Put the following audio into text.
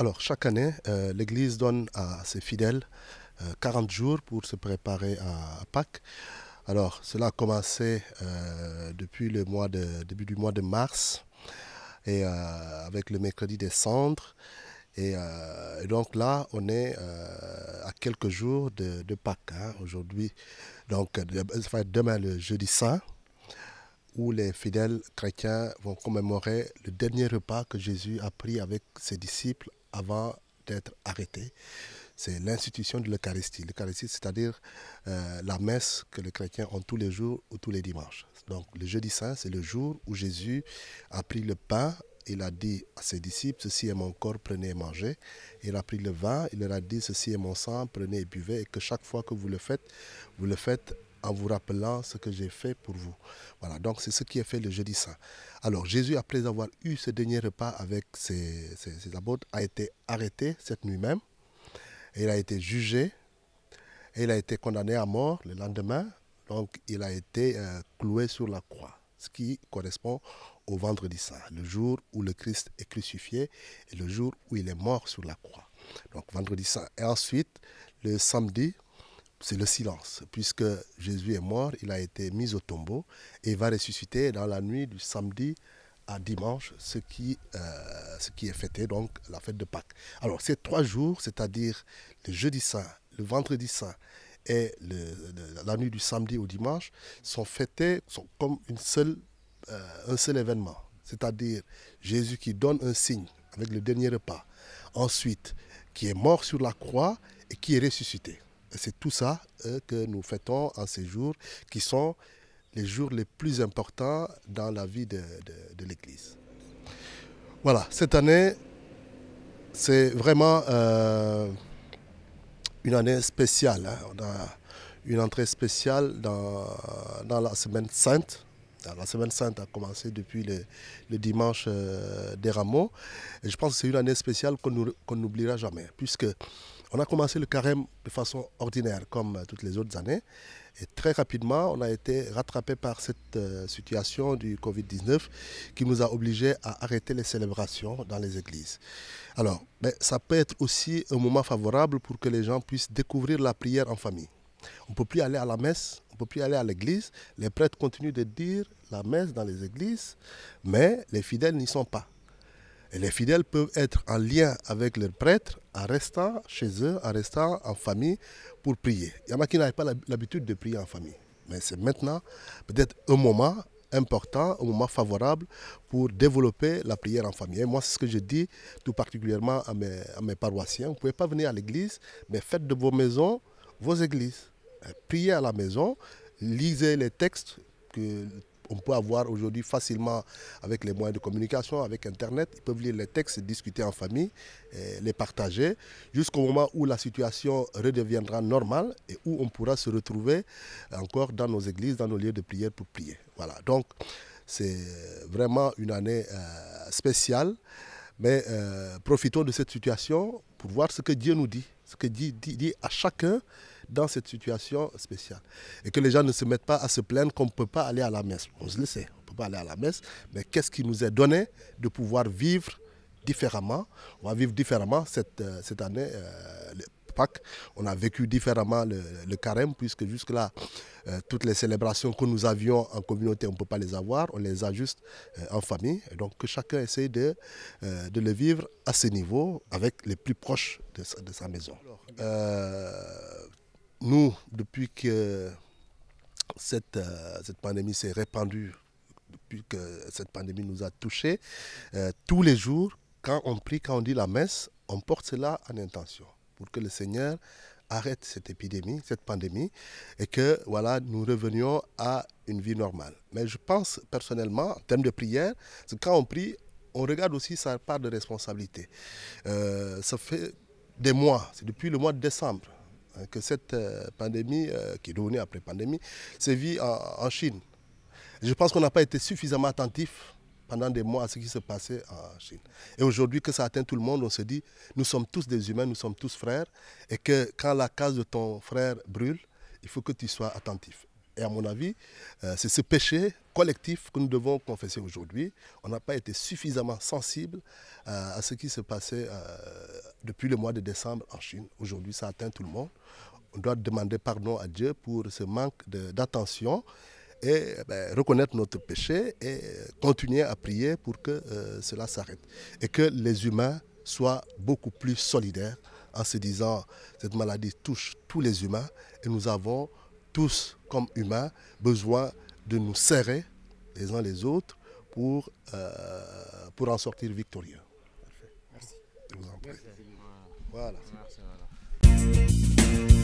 Alors, chaque année, euh, l'Église donne à ses fidèles 40 euh, jours pour se préparer à, Pâques. Alors, cela a commencé euh, depuis le mois de, début du mois de mars et avec le mercredi des cendres. Et, donc là, on est à quelques jours de, Pâques hein. aujourd'hui. Donc, être demain, le jeudi saint, où les fidèles chrétiens vont commémorer le dernier repas que Jésus a pris avec ses disciples avant d'être arrêté. C'est l'institution de l'Eucharistie. L'Eucharistie, c'est-à-dire euh, la messe que les chrétiens ont tous les jours ou tous les dimanches. Donc le jeudi saint, c'est le jour où Jésus a pris le pain, il a dit à ses disciples, ceci est mon corps, prenez et mangez. Il a pris le vin, il leur a dit, ceci est mon sang, prenez et buvez, et que chaque fois que vous le faites, vous le faites en vous rappelant ce que j'ai fait pour vous. Voilà, donc c'est ce qui est fait le jeudi saint. Alors Jésus, après avoir eu ce dernier repas avec ses, ses, apôtres, a été arrêté cette nuit même. il a été jugé il a été condamné à mort le lendemain. Donc il a été euh, cloué sur la croix, ce qui correspond au vendredi saint, le jour où le Christ est crucifié et le jour où il est mort sur la croix. Donc vendredi saint. Et ensuite, le samedi, c'est le silence. Puisque Jésus est mort, il a été mis au tombeau et va ressusciter dans la nuit du samedi à dimanche, ce qui, euh, ce qui est fêté, donc la fête de Pâques. Alors ces trois jours, c'est-à-dire le jeudi saint, le vendredi saint et la nuit du samedi au dimanche, sont fêtés comme une seule, euh, un seul événement. C'est-à-dire Jésus qui donne un signe avec le dernier repas. Ensuite, qui est mort sur la croix et qui est ressuscité. C'est tout ça euh, que nous fêtons en ces jours qui sont les jours les plus importants dans la vie de, l'Église. Voilà, cette année, c'est vraiment euh, une année spéciale. Hein. On a une entrée spéciale dans, la Semaine Sainte. la Semaine Sainte a commencé depuis le, dimanche euh, des rameaux. Et je pense que c'est une année spéciale qu'on n'oubliera jamais, puisque on a commencé le carême de façon ordinaire, comme euh, toutes les autres années. Et très rapidement, on a été rattrapé par cette euh, situation du Covid-19 qui nous a obligés à arrêter les célébrations dans les églises. Alors, ben, ça peut être aussi un moment favorable pour que les gens puissent découvrir la prière en famille. On ne peut plus aller à la messe, on ne peut plus aller à l'église. Les prêtres continuent de dire la messe dans les églises, mais les fidèles n'y sont pas les fidèles peuvent être en lien avec leurs prêtres en restant chez eux, en restant en famille pour prier. Il y en a qui n'avaient pas l'habitude de prier en famille. Mais c'est maintenant peut-être un moment important, un moment favorable pour développer la prière en famille. Et moi, c'est ce que je dis tout particulièrement à mes, à mes paroissiens. Vous ne pouvez pas venir à l'église, mais faites de vos maisons vos églises. Priez à la maison, lisez les textes que on peut avoir aujourd'hui facilement avec les moyens de communication, avec Internet. Ils peuvent lire les textes, discuter en famille, euh, les partager, jusqu'au moment où la situation redeviendra normale et où on pourra se retrouver encore dans nos églises, dans nos lieux de prière pour prier. Voilà, donc c'est vraiment une année euh, spéciale. Mais euh, profitons de cette situation pour voir ce que Dieu nous dit, ce que Dieu dit à chacun dans cette situation spéciale. Et que les gens ne se mettent pas à se plaindre qu'on ne peut pas aller à la messe. On se le sait, on ne peut pas aller à la messe, mais qu'est-ce qui nous est donné de pouvoir vivre différemment On va vivre différemment cette, euh, cette année. Euh, Pâques, on a vécu différemment le, carême, puisque jusque-là, euh, toutes les célébrations que nous avions en communauté, on ne peut pas les avoir, on les a juste en famille. Et donc que chacun essaye de, de, le vivre à ce niveau, avec les plus proches de de sa maison nous, depuis que euh, cette, pandémie s'est répandue, depuis que cette pandémie nous a touchés, euh, tous les jours, quand on prie, quand on dit la messe, on porte cela en intention pour que le Seigneur arrête cette épidémie, cette pandémie, et que voilà, nous revenions à une vie normale. Mais je pense personnellement, en termes de prière, quand on prie, on regarde aussi sa part de responsabilité. Euh, ça fait des mois, c'est depuis le mois de décembre euh, que cette euh, pandémie, euh, qui est après pandémie, se vit en, en Chine. Je pense qu'on n'a pas été suffisamment attentif pendant des mois à ce qui se passait en Chine. Et aujourd'hui que ça atteint tout le monde, on se dit, nous sommes tous des humains, nous sommes tous frères, et que quand la case de ton frère brûle, il faut que tu sois attentif. Et à mon avis, euh, c'est ce péché collectif que nous devons confesser aujourd'hui. On n'a pas été suffisamment sensible euh, à ce qui se passait euh, depuis le mois de décembre en Chine. Aujourd'hui, ça atteint tout le monde. On doit demander pardon à Dieu pour ce manque d'attention et ben, reconnaître notre péché et continuer à prier pour que cela s'arrête et que les humains soient beaucoup plus solidaires en se disant cette maladie touche tous les humains et nous avons tous, comme humains, besoin de nous serrer les uns les autres pour, euh, pour en sortir victorieux. Merci. vous voilà.